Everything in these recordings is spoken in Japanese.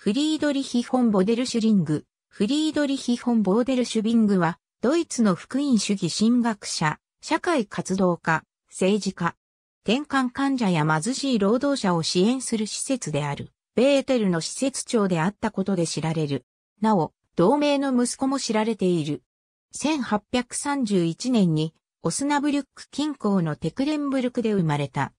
フリードリヒ・ホン・ボデルシュリング。フリードリヒ・ホン・ボーデルシュビングは、ドイツの福音主義神学者、社会活動家、政治家、転換患者や貧しい労働者を支援する施設である、ベーテルの施設長であったことで知られる。なお、同盟の息子も知られている。1831年に、オスナブリュック近郊のテクレンブルクで生まれた。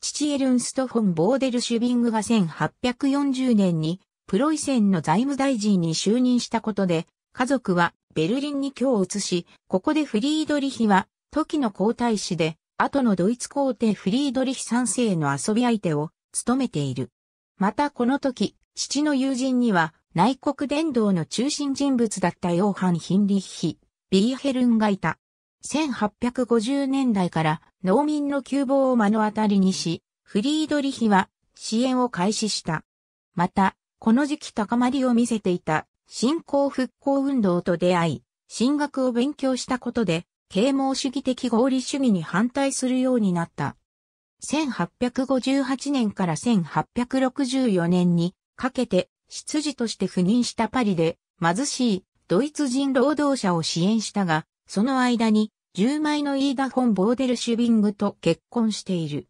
父エルンスト・フォン・ボーデルシュビングが1840年にプロイセンの財務大臣に就任したことで、家族はベルリンに今日移し、ここでフリードリヒは、時の皇太子で、後のドイツ皇帝フリードリヒ三世の遊び相手を務めている。またこの時、父の友人には、内国伝道の中心人物だったヨーハン・ヒンリッヒ、ビーヘルンがいた。1850年代から農民の窮乏を目の当たりにし、フリードリヒは支援を開始した。また、この時期高まりを見せていた新興復興運動と出会い、進学を勉強したことで、啓蒙主義的合理主義に反対するようになった。1858年から1864年にかけて、執事として赴任したパリで、貧しいドイツ人労働者を支援したが、その間に、10枚のイーダ・フォン・ボーデル・シュビングと結婚している。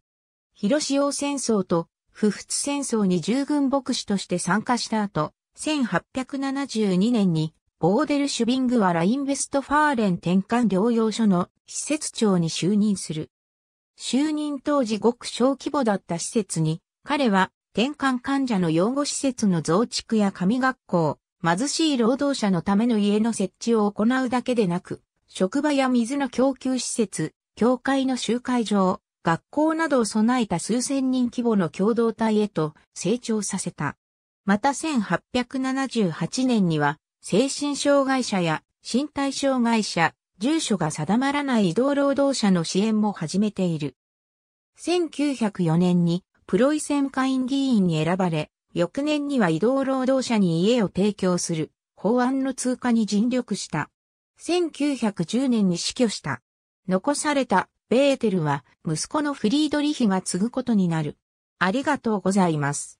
広塩戦争と不仏戦争に従軍牧師として参加した後、1872年にボーデル・シュビングはラインベストファーレン転換療養所の施設長に就任する。就任当時ごく小規模だった施設に、彼は転換患者の養護施設の増築や神学校、貧しい労働者のための家の設置を行うだけでなく、職場や水の供給施設、教会の集会場、学校などを備えた数千人規模の共同体へと成長させた。また1878年には、精神障害者や身体障害者、住所が定まらない移動労働者の支援も始めている。1904年にプロイセン会員議員に選ばれ、翌年には移動労働者に家を提供する法案の通過に尽力した。1910年に死去した。残されたベーテルは息子のフリードリヒが継ぐことになる。ありがとうございます。